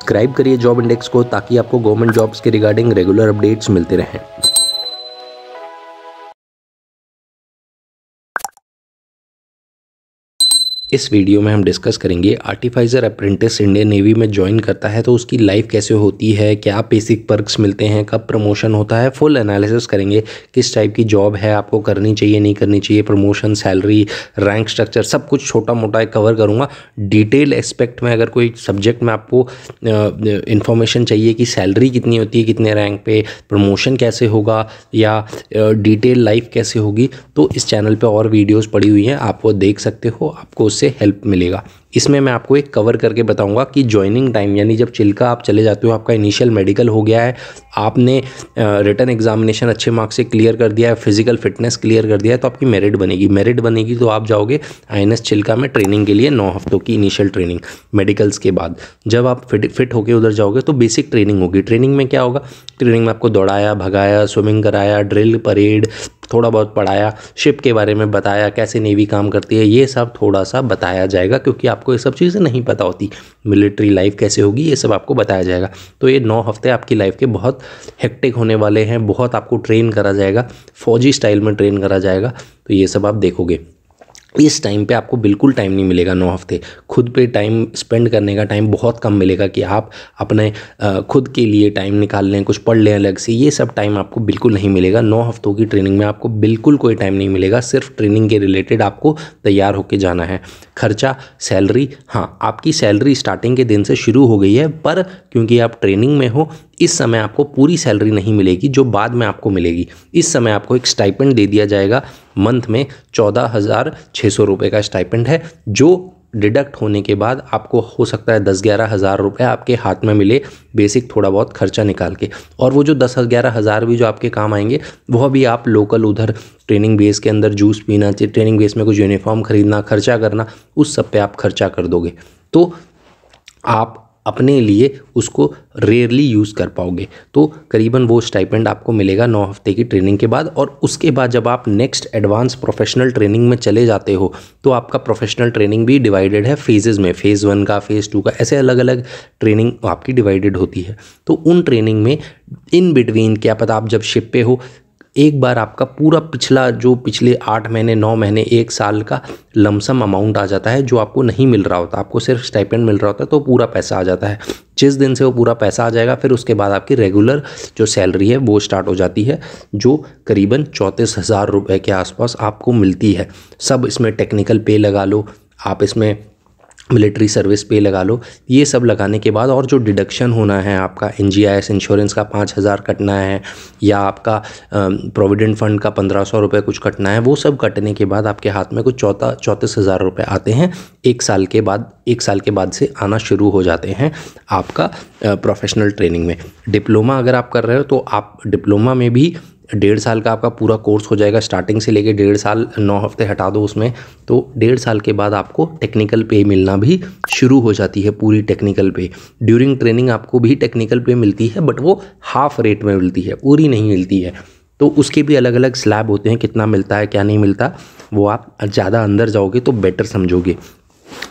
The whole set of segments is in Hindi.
सब्सक्राइब करिए जॉब इंडेक्स को ताकि आपको गवर्नमेंट जॉब्स के रिगार्डिंग रेगुलर अपडेट्स मिलते रहें इस वीडियो में हम डिस्कस करेंगे आर्टिफाइज़र अप्रेंटिस इंडियन नेवी में ज्वाइन करता है तो उसकी लाइफ कैसे होती है क्या बेसिक पर्क्स मिलते हैं कब प्रमोशन होता है फुल एनालिसिस करेंगे किस टाइप की जॉब है आपको करनी चाहिए नहीं करनी चाहिए प्रमोशन सैलरी रैंक स्ट्रक्चर सब कुछ छोटा मोटा कवर करूँगा डिटेल एस्पेक्ट में अगर कोई सब्जेक्ट में आपको इन्फॉर्मेशन चाहिए कि सैलरी कितनी होती है कितने रैंक पर प्रमोशन कैसे होगा या डिटेल लाइफ कैसे होगी तो इस चैनल पर और वीडियोज़ पड़ी हुई हैं आप वो देख सकते हो आपको उससे हेल्प मिलेगा इसमें मैं आपको एक कवर करके बताऊंगा कि ज्वाइनिंग टाइम यानी जब चिल्का आप चले जाते हो आपका इनिशियल मेडिकल हो गया है आपने रिटर्न एग्जामिनेशन अच्छे मार्क्स से क्लियर कर दिया है फिजिकल फिटनेस क्लियर कर दिया है तो आपकी मेरिट बनेगी मेरिट बनेगी तो आप जाओगे आई चिल्का में ट्रेनिंग के लिए नौ हफ्तों की इनिशियल ट्रेनिंग मेडिकल्स के बाद जब आप फिट फिट होकर उधर जाओगे तो बेसिक ट्रेनिंग होगी ट्रेनिंग में क्या होगा ट्रेनिंग में आपको दौड़ाया भगाया स्विमिंग कराया ड्रिल परेड थोड़ा बहुत पढ़ाया शिप के बारे में बताया कैसे नेवी काम करती है ये सब थोड़ा सा बताया जाएगा क्योंकि आपको ये सब चीज़ें नहीं पता होती मिलिट्री लाइफ कैसे होगी ये सब आपको बताया जाएगा तो ये नौ हफ्ते आपकी लाइफ के बहुत हेक्टिक होने वाले हैं बहुत आपको ट्रेन करा जाएगा फौजी स्टाइल में ट्रेन करा जाएगा तो ये सब आप देखोगे इस टाइम पे आपको बिल्कुल टाइम नहीं मिलेगा नौ हफ्ते खुद पे टाइम स्पेंड करने का टाइम बहुत कम मिलेगा कि आप अपने खुद के लिए टाइम निकाल लें कुछ पढ़ लें अलग से ये सब टाइम आपको बिल्कुल नहीं मिलेगा नौ हफ्तों की ट्रेनिंग में आपको बिल्कुल कोई टाइम नहीं मिलेगा सिर्फ ट्रेनिंग के रिलेटेड आपको तैयार होकर जाना है खर्चा सैलरी हाँ आपकी सैलरी स्टार्टिंग के दिन से शुरू हो गई है पर क्योंकि आप ट्रेनिंग में हो इस समय आपको पूरी सैलरी नहीं मिलेगी जो बाद में आपको मिलेगी इस समय आपको एक स्टाइपेंड दे दिया जाएगा मंथ में चौदह हज़ार छः सौ रुपये का स्टाइपेंड है जो डिडक्ट होने के बाद आपको हो सकता है दस ग्यारह हज़ार रुपये आपके हाथ में मिले बेसिक थोड़ा बहुत खर्चा निकाल के और वो जो दस ग्यारह हज़ार भी जो आपके काम आएंगे वह भी आप लोकल उधर ट्रेनिंग बेस के अंदर जूस पीना ट्रेनिंग बेस में कुछ यूनिफॉर्म खरीदना खर्चा करना उस सब पे आप खर्चा कर दोगे तो आप अपने लिए उसको रेयरली यूज़ कर पाओगे तो करीबन वो स्टाइपेंड आपको मिलेगा नौ हफ्ते की ट्रेनिंग के बाद और उसके बाद जब आप नेक्स्ट एडवांस प्रोफेशनल ट्रेनिंग में चले जाते हो तो आपका प्रोफेशनल ट्रेनिंग भी डिवाइडेड है फेजेज़ में फ़ेज़ वन का फ़ेज़ टू का ऐसे अलग अलग ट्रेनिंग आपकी डिवाइडेड होती है तो उन ट्रेनिंग में इन बिटवीन क्या पता आप जब शिप पे हो एक बार आपका पूरा पिछला जो पिछले आठ महीने नौ महीने एक साल का लमसम अमाउंट आ जाता है जो आपको नहीं मिल रहा होता आपको सिर्फ स्टाइपेंड मिल रहा होता है तो पूरा पैसा आ जाता है जिस दिन से वो पूरा पैसा आ जाएगा फिर उसके बाद आपकी रेगुलर जो सैलरी है वो स्टार्ट हो जाती है जो करीबन चौंतीस हज़ार रुपये के आसपास आपको मिलती है सब इसमें टेक्निकल पे लगा लो आप इसमें मिलिट्री सर्विस पे लगा लो ये सब लगाने के बाद और जो डिडक्शन होना है आपका N G I S insurance का पाँच हज़ार कटना है या आपका प्रोविडेंट फंड का पंद्रह सौ रुपये कुछ कटना है वो सब कटने के बाद आपके हाथ में कुछ चौथा चौंतीस हज़ार रुपये आते हैं एक साल के बाद एक साल के बाद से आना शुरू हो जाते हैं आपका प्रोफेशनल ट्रेनिंग में डिप्लोमा अगर आप कर रहे हो तो आप डिप्लोमा में भी डेढ़ साल का आपका पूरा कोर्स हो जाएगा स्टार्टिंग से लेके डेढ़ साल नौ हफ्ते हटा दो उसमें तो डेढ़ साल के बाद आपको टेक्निकल पे मिलना भी शुरू हो जाती है पूरी टेक्निकल पे ड्यूरिंग ट्रेनिंग आपको भी टेक्निकल पे मिलती है बट वो हाफ रेट में मिलती है पूरी नहीं मिलती है तो उसके भी अलग अलग स्लैब होते हैं कितना मिलता है क्या नहीं मिलता वो आप ज़्यादा अंदर जाओगे तो बेटर समझोगे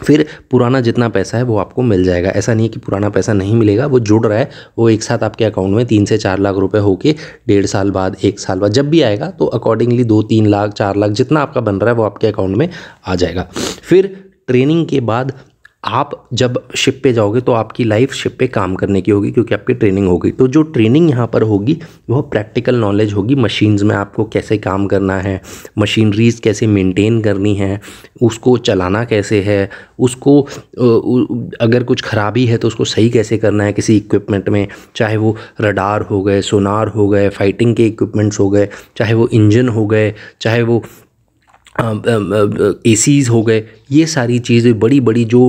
फिर पुराना जितना पैसा है वो आपको मिल जाएगा ऐसा नहीं है कि पुराना पैसा नहीं मिलेगा वो जुड़ रहा है वो एक साथ आपके अकाउंट में तीन से चार लाख रुपए होके डेढ़ साल बाद एक साल बाद जब भी आएगा तो अकॉर्डिंगली दो तीन लाख चार लाख जितना आपका बन रहा है वो आपके अकाउंट में आ जाएगा फिर ट्रेनिंग के बाद आप जब शिप पे जाओगे तो आपकी लाइफ शिप पे काम करने की होगी क्योंकि आपकी ट्रेनिंग होगी तो जो ट्रेनिंग यहाँ पर होगी वह प्रैक्टिकल नॉलेज होगी मशीन्स में आपको कैसे काम करना है मशीनरीज कैसे मेंटेन करनी है उसको चलाना कैसे है उसको अगर कुछ ख़राबी है तो उसको सही कैसे करना है किसी इक्विपमेंट में चाहे वो रडार हो गए सोनार हो गए फाइटिंग के इक्विपमेंट्स हो गए चाहे वो इंजन हो गए चाहे वो ए सीज़ हो गए ये सारी चीज़ें बड़ी बड़ी जो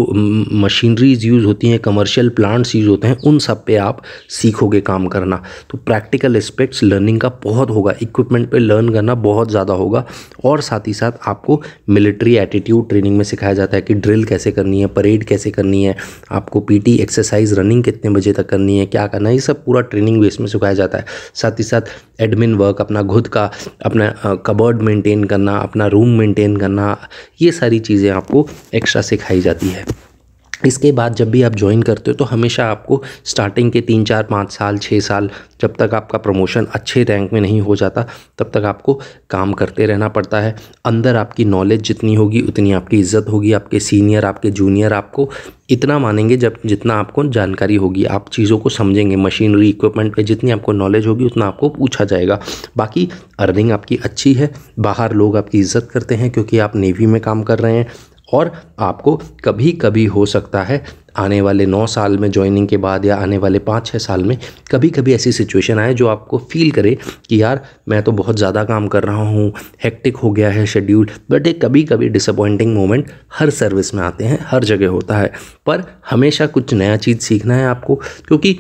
मशीनरीज यूज़ होती हैं कमर्शियल प्लांट्स यूज़ होते हैं उन सब पे आप सीखोगे काम करना तो प्रैक्टिकल एस्पेक्ट्स लर्निंग का बहुत होगा इक्विपमेंट पे लर्न करना बहुत ज़्यादा होगा और साथ ही साथ आपको मिलिट्री एटीट्यूड ट्रेनिंग में सिखाया जाता है कि ड्रिल कैसे करनी है परेड कैसे करनी है आपको पी एक्सरसाइज रनिंग कितने बजे तक करनी है क्या करना है ये सब पूरा ट्रेनिंग बेस में सिखाया जाता है साथ ही साथ एडमिन वर्क अपना खुद का अपना कबर्ड मेंटेन करना अपना रूम मेंटेन करना ये सारी चीज़ें आप आपको एक्स्ट्रा सिखाई जाती है इसके बाद जब भी आप ज्वाइन करते हो तो हमेशा आपको स्टार्टिंग के तीन चार पाँच साल छः साल जब तक आपका प्रमोशन अच्छे रैंक में नहीं हो जाता तब तक आपको काम करते रहना पड़ता है अंदर आपकी नॉलेज जितनी होगी उतनी आपकी इज्जत होगी आपके सीनियर आपके जूनियर आपको इतना मानेंगे जब जितना आपको जानकारी होगी आप चीज़ों को समझेंगे मशीनरी इक्विपमेंट पे जितनी आपको नॉलेज होगी उतना आपको पूछा जाएगा बाकी अर्निंग आपकी अच्छी है बाहर लोग आपकी इज्जत करते हैं क्योंकि आप नेवी में काम कर रहे हैं और आपको कभी कभी हो सकता है आने वाले नौ साल में ज्वाइनिंग के बाद या आने वाले पाँच छः साल में कभी कभी ऐसी सिचुएशन आए जो आपको फील करे कि यार मैं तो बहुत ज़्यादा काम कर रहा हूँ हेक्टिक हो गया है शेड्यूल बट एक कभी कभी डिसअपॉइंटिंग मोमेंट हर सर्विस में आते हैं हर जगह होता है पर हमेशा कुछ नया चीज़ सीखना है आपको क्योंकि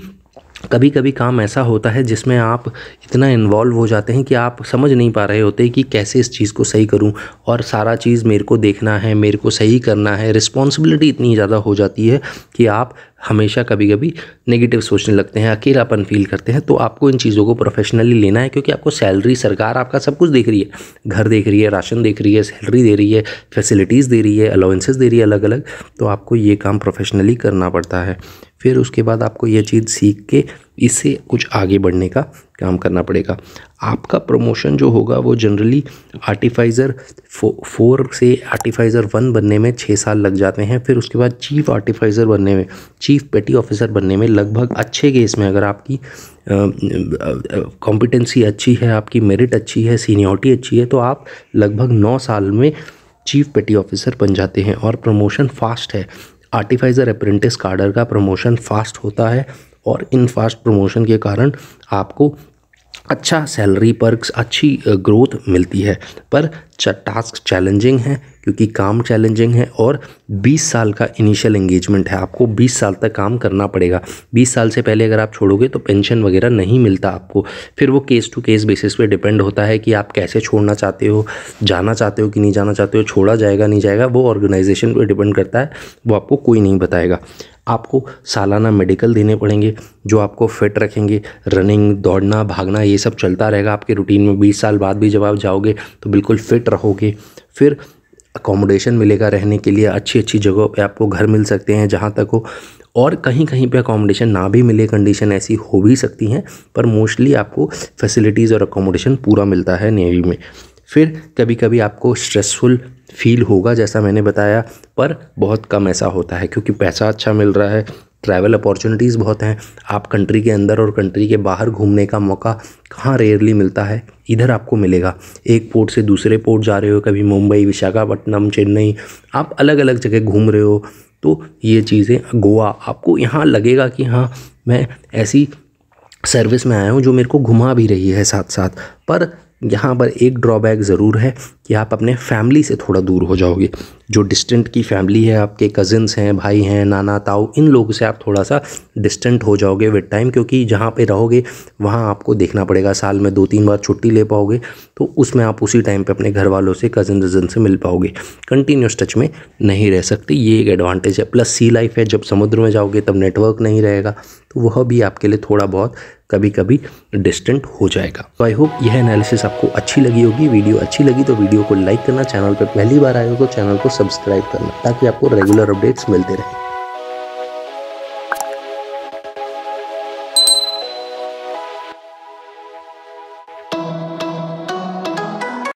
कभी कभी काम ऐसा होता है जिसमें आप इतना इन्वॉल्व हो जाते हैं कि आप समझ नहीं पा रहे होते कि कैसे इस चीज़ को सही करूं और सारा चीज़ मेरे को देखना है मेरे को सही करना है रिस्पॉन्सिबिलिटी इतनी ज़्यादा हो जाती है कि आप हमेशा कभी कभी नेगेटिव सोचने लगते हैं अकेलापन फील करते हैं तो आपको इन चीज़ों को प्रोफेशनली लेना है क्योंकि आपको सैलरी सरकार आपका सब कुछ देख रही है घर देख रही है राशन देख रही है सैलरी दे रही है फैसिलिटीज़ दे रही है अलाउंसेस दे रही है अलग अलग तो आपको ये काम प्रोफेशनली करना पड़ता है फिर उसके बाद आपको यह चीज़ सीख के इससे कुछ आगे बढ़ने का काम करना पड़ेगा आपका प्रमोशन जो होगा वो जनरली आर्टिफाइज़र फो, फोर से आर्टिफाइज़र वन बनने में छः साल लग जाते हैं फिर उसके बाद चीफ आर्टिफाइज़र बनने में चीफ पेटी ऑफिसर बनने में लगभग अच्छे केस में अगर आपकी कॉम्पिटेंसी अच्छी है आपकी मेरिट अच्छी है सीनियरिटी अच्छी है तो आप लगभग नौ साल में चीफ पेटी ऑफिसर बन जाते हैं और प्रमोशन फास्ट है आर्टिफाइज़र अप्रेंटिस कार्डर का प्रमोशन फास्ट होता है और इन फास्ट प्रमोशन के कारण आपको अच्छा सैलरी पर्क्स अच्छी ग्रोथ मिलती है पर टास्क चैलेंजिंग है क्योंकि काम चैलेंजिंग है और 20 साल का इनिशियल एंगेजमेंट है आपको 20 साल तक काम करना पड़ेगा 20 साल से पहले अगर आप छोड़ोगे तो पेंशन वगैरह नहीं मिलता आपको फिर वो केस टू केस बेसिस पे डिपेंड होता है कि आप कैसे छोड़ना चाहते हो जाना चाहते हो कि नहीं जाना चाहते हो छोड़ा जाएगा नहीं जाएगा वो ऑर्गेनाइजेशन पर डिपेंड करता है वो आपको कोई नहीं बताएगा आपको सालाना मेडिकल देने पड़ेंगे जो आपको फिट रखेंगे रनिंग दौड़ना भागना ये सब चलता रहेगा आपके रूटीन में बीस साल बाद भी जब आप जाओगे तो बिल्कुल फिट रहोगे फिर अकोमोडेशन मिलेगा रहने के लिए अच्छी अच्छी जगह पे आपको घर मिल सकते हैं जहाँ तक हो और कहीं कहीं पे अकोमोडेशन ना भी मिले कंडीशन ऐसी हो भी सकती हैं पर मोस्टली आपको फैसिलिटीज़ और अकोमोडेशन पूरा मिलता है नेवी में फिर कभी कभी आपको स्ट्रेसफुल फील होगा जैसा मैंने बताया पर बहुत कम ऐसा होता है क्योंकि पैसा अच्छा मिल रहा है ट्रैवल अपॉर्चुनिटीज़ बहुत हैं आप कंट्री के अंदर और कंट्री के बाहर घूमने का मौका कहाँ रेयरली मिलता है इधर आपको मिलेगा एक पोर्ट से दूसरे पोर्ट जा रहे हो कभी मुंबई विशाखापट्टनम चेन्नई आप अलग अलग जगह घूम रहे हो तो ये चीज़ें गोवा आपको यहाँ लगेगा कि हाँ मैं ऐसी सर्विस में आया हूँ जो मेरे को घुमा भी रही है साथ साथ पर यहाँ पर एक ड्रॉबैक ज़रूर है कि आप अपने फैमिली से थोड़ा दूर हो जाओगे जो डिस्टेंट की फैमिली है आपके कज़न्स हैं भाई हैं नाना ताऊ इन लोगों से आप थोड़ा सा डिस्टेंट हो जाओगे विद टाइम क्योंकि जहाँ पे रहोगे वहाँ आपको देखना पड़ेगा साल में दो तीन बार छुट्टी ले पाओगे तो उसमें आप उसी टाइम पर अपने घर वालों से कज़न वज़न से मिल पाओगे कंटिन्यूस टच में नहीं रह सकते ये एक एडवांटेज है प्लस सी लाइफ है जब समुद्र में जाओगे तब नेटवर्क नहीं रहेगा तो वह भी आपके लिए थोड़ा बहुत कभी कभी डिस्टेंट हो जाएगा तो आई होप यह एनालिसिस आपको अच्छी लगी होगी वीडियो अच्छी लगी तो वीडियो को लाइक करना चैनल पर पहली बार आए हो तो चैनल को सब्सक्राइब करना ताकि आपको रेगुलर अपडेट्स मिलते रहें